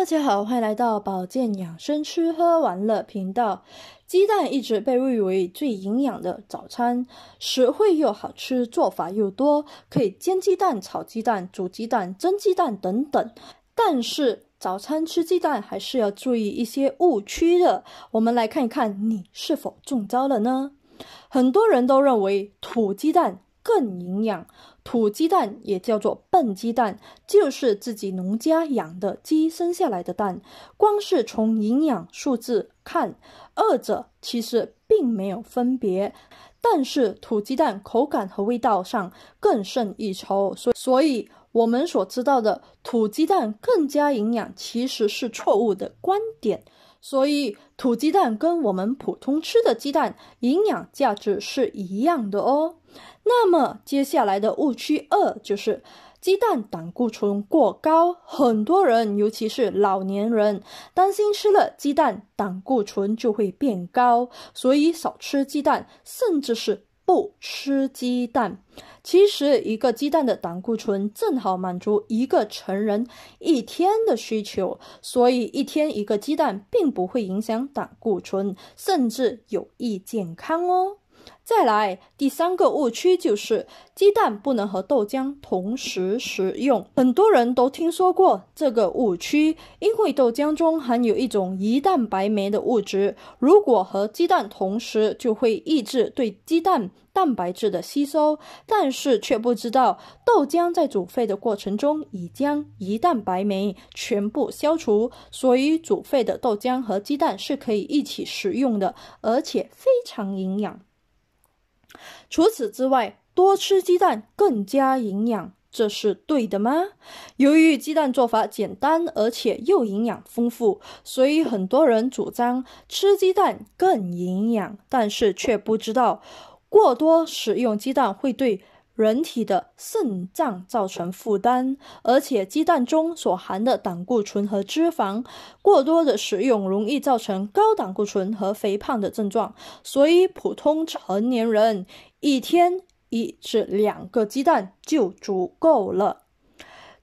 大家好，欢迎来到保健养生吃喝玩乐频道。鸡蛋一直被誉为最营养的早餐，实惠又好吃，做法又多，可以煎鸡蛋、炒鸡蛋、煮鸡蛋、蒸鸡蛋等等。但是早餐吃鸡蛋还是要注意一些误区的，我们来看一看你是否中招了呢？很多人都认为土鸡蛋。更营养，土鸡蛋也叫做笨鸡蛋，就是自己农家养的鸡生下来的蛋。光是从营养数字看，二者其实并没有分别，但是土鸡蛋口感和味道上更胜一筹，所所以，我们所知道的土鸡蛋更加营养，其实是错误的观点。所以土鸡蛋跟我们普通吃的鸡蛋营养价值是一样的哦。那么接下来的误区二就是鸡蛋胆固醇过高，很多人尤其是老年人担心吃了鸡蛋胆固醇就会变高，所以少吃鸡蛋，甚至是。不吃鸡蛋，其实一个鸡蛋的胆固醇正好满足一个成人一天的需求，所以一天一个鸡蛋并不会影响胆固醇，甚至有益健康哦。再来第三个误区就是鸡蛋不能和豆浆同时食用，很多人都听说过这个误区，因为豆浆中含有一种胰蛋白酶的物质，如果和鸡蛋同时，就会抑制对鸡蛋蛋白质的吸收。但是却不知道，豆浆在煮沸的过程中已将胰蛋白酶全部消除，所以煮沸的豆浆和鸡蛋是可以一起食用的，而且非常营养。除此之外，多吃鸡蛋更加营养，这是对的吗？由于鸡蛋做法简单，而且又营养丰富，所以很多人主张吃鸡蛋更营养，但是却不知道过多使用鸡蛋会对。人体的肾脏造成负担，而且鸡蛋中所含的胆固醇和脂肪过多的食用，容易造成高胆固醇和肥胖的症状。所以，普通成年人一天一至两个鸡蛋就足够了。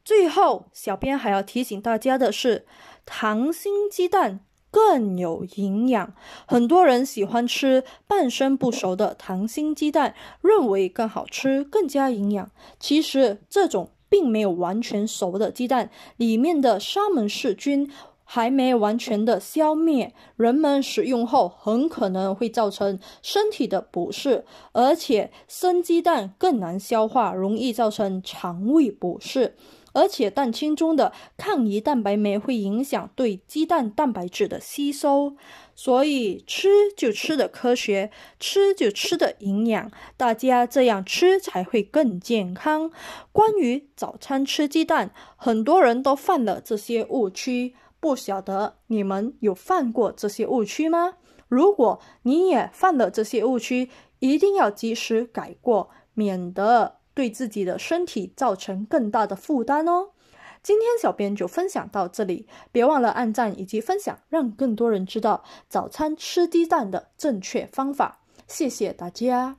最后，小编还要提醒大家的是，糖心鸡蛋。更有营养，很多人喜欢吃半生不熟的溏心鸡蛋，认为更好吃，更加营养。其实这种并没有完全熟的鸡蛋，里面的沙门氏菌还没有完全的消灭，人们食用后很可能会造成身体的不适，而且生鸡蛋更难消化，容易造成肠胃不适。而且蛋清中的抗胰蛋白酶会影响对鸡蛋蛋白质的吸收，所以吃就吃的科学，吃就吃的营养，大家这样吃才会更健康。关于早餐吃鸡蛋，很多人都犯了这些误区，不晓得你们有犯过这些误区吗？如果你也犯了这些误区，一定要及时改过，免得。对自己的身体造成更大的负担哦。今天小编就分享到这里，别忘了按赞以及分享，让更多人知道早餐吃低蛋的正确方法。谢谢大家。